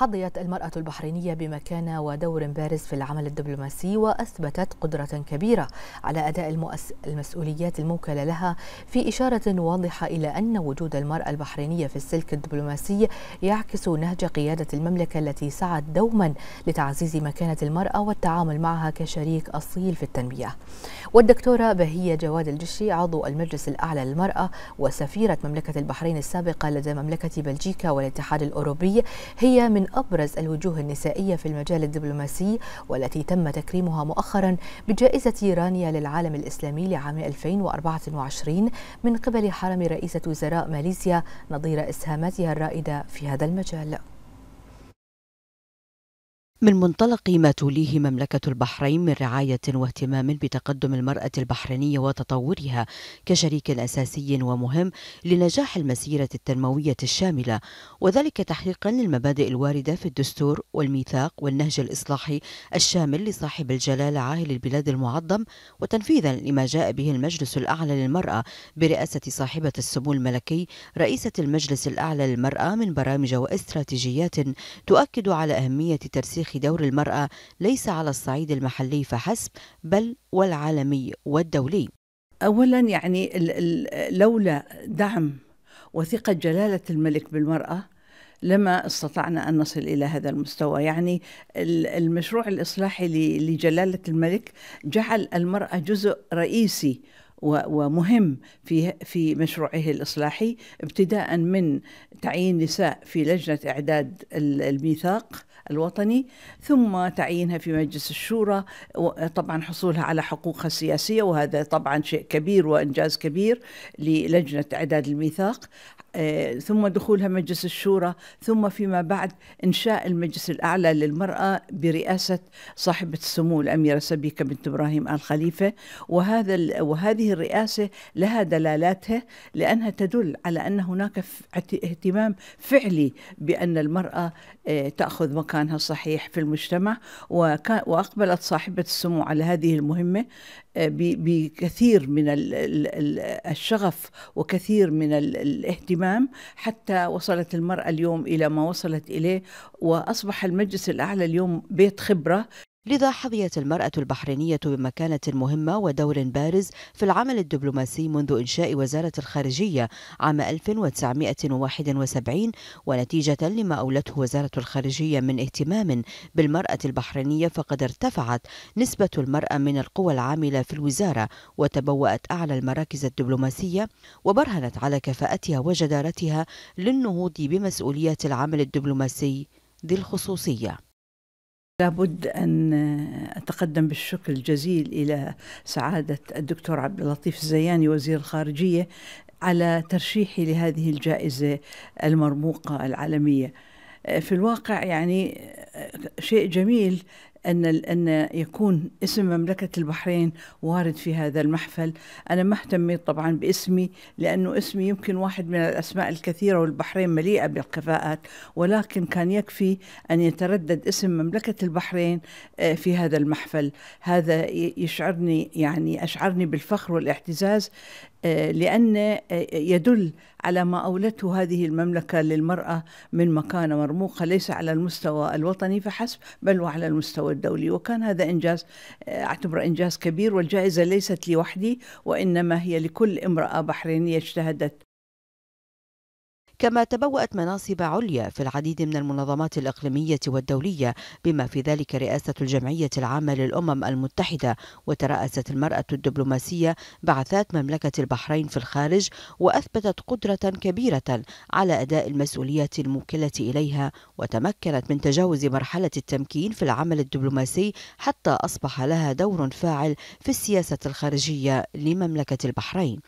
حظيت المرأة البحرينية بمكانة ودور بارز في العمل الدبلوماسي وأثبتت قدرة كبيرة على أداء المسؤوليات الموكلة لها في إشارة واضحة إلى أن وجود المرأة البحرينية في السلك الدبلوماسي يعكس نهج قيادة المملكة التي سعت دوما لتعزيز مكانة المرأة والتعامل معها كشريك أصيل في التنمية والدكتورة بهية جواد الجشي عضو المجلس الأعلى للمرأة وسفيرة مملكة البحرين السابقة لدى مملكة بلجيكا والاتحاد الأوروبي هي من أبرز الوجوه النسائية في المجال الدبلوماسي والتي تم تكريمها مؤخرا بجائزة رانيا للعالم الإسلامي لعام 2024 من قبل حرم رئيسة وزراء ماليزيا نظير إسهاماتها الرائدة في هذا المجال من منطلق ما توليه مملكة البحرين من رعاية واهتمام بتقدم المرأة البحرينية وتطورها كشريك أساسي ومهم لنجاح المسيرة التنموية الشاملة وذلك تحقيقا للمبادئ الواردة في الدستور والميثاق والنهج الإصلاحي الشامل لصاحب الجلالة عاهل البلاد المعظم وتنفيذا لما جاء به المجلس الأعلى للمرأة برئاسة صاحبة السمو الملكي رئيسة المجلس الأعلى للمرأة من برامج واستراتيجيات تؤكد على أهمية ترسيخ تاريخ دور المرأة ليس على الصعيد المحلي فحسب بل والعالمي والدولي أولا يعني لولا دعم وثقة جلالة الملك بالمرأة لما استطعنا أن نصل إلى هذا المستوى يعني المشروع الإصلاحي لجلالة الملك جعل المرأة جزء رئيسي ومهم في في مشروعه الاصلاحي ابتداء من تعيين نساء في لجنه اعداد الميثاق الوطني ثم تعيينها في مجلس الشورى طبعا حصولها على حقوقها السياسيه وهذا طبعا شيء كبير وانجاز كبير للجنه اعداد الميثاق آه، ثم دخولها مجلس الشورى ثم فيما بعد إنشاء المجلس الأعلى للمرأة برئاسة صاحبة السمو الأميرة سبيكة بنت إبراهيم آل خليفة وهذا وهذه الرئاسة لها دلالاتها لأنها تدل على أن هناك اهتمام فعلي بأن المرأة آه، تأخذ مكانها الصحيح في المجتمع وأقبلت صاحبة السمو على هذه المهمة آه، بكثير من الشغف وكثير من الاهتمام الاهتمام حتى وصلت المرأة اليوم إلى ما وصلت إليه وأصبح المجلس الأعلى اليوم بيت خبرة لذا حظيت المرأة البحرينية بمكانة مهمة ودور بارز في العمل الدبلوماسي منذ إنشاء وزارة الخارجية عام 1971 ونتيجة لما أولته وزارة الخارجية من اهتمام بالمرأة البحرينية فقد ارتفعت نسبة المرأة من القوى العاملة في الوزارة وتبوأت أعلى المراكز الدبلوماسية وبرهنت على كفاءتها وجدارتها للنهوض بمسؤوليات العمل الدبلوماسي ذي الخصوصيه لابد أن أتقدم بالشكر الجزيل إلى سعادة الدكتور عبد اللطيف الزياني وزير الخارجية على ترشيحي لهذه الجائزة المرموقة العالمية في الواقع يعني شيء جميل أن أن يكون اسم مملكة البحرين وارد في هذا المحفل، أنا ما اهتميت طبعا باسمي لأنه اسمي يمكن واحد من الأسماء الكثيرة والبحرين مليئة بالكفاءات، ولكن كان يكفي أن يتردد اسم مملكة البحرين آه، في هذا المحفل، هذا يشعرني يعني أشعرني بالفخر والاعتزاز آه، لأن آه، يدل على ما أولته هذه المملكة للمرأة من مكانة مرموقة ليس على المستوى الوطني فحسب بل وعلى المستوى المستوى الدولي وكان هذا إنجاز أعتبره إنجاز كبير والجائزة ليست لوحدي وإنما هي لكل امرأة بحرينية اجتهدت كما تبوأت مناصب عليا في العديد من المنظمات الإقليمية والدولية بما في ذلك رئاسة الجمعية العامة للأمم المتحدة وترأست المرأة الدبلوماسية بعثات مملكة البحرين في الخارج وأثبتت قدرة كبيرة على أداء المسؤوليات الموكلة إليها وتمكنت من تجاوز مرحلة التمكين في العمل الدبلوماسي حتى أصبح لها دور فاعل في السياسة الخارجية لمملكة البحرين